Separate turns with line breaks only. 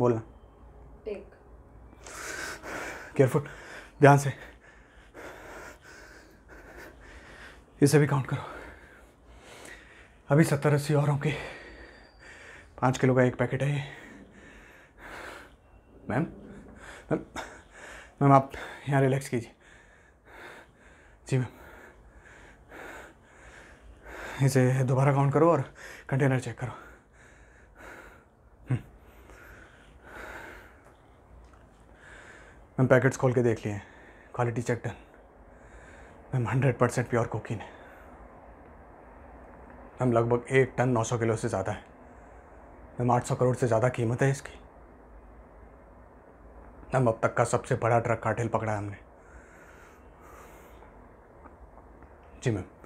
बोलना केयरफुल ध्यान से इसे भी काउंट करो अभी सत्तर अस्सी और होंगे पाँच किलो का एक पैकेट है ये मैम मैम आप यहाँ रिलैक्स कीजिए जी मैम इसे दोबारा काउंट करो और कंटेनर चेक करो मैम पैकेट्स खोल के देख लिए quality check done ma'am hundred percent pure cocaine है मैम लगभग एक टन नौ सौ किलो से ज़्यादा है मैम आठ सौ करोड़ से ज़्यादा कीमत है इसकी मैम अब तक का सबसे बड़ा ट्रक काटेल पकड़ा है हमने जी मैम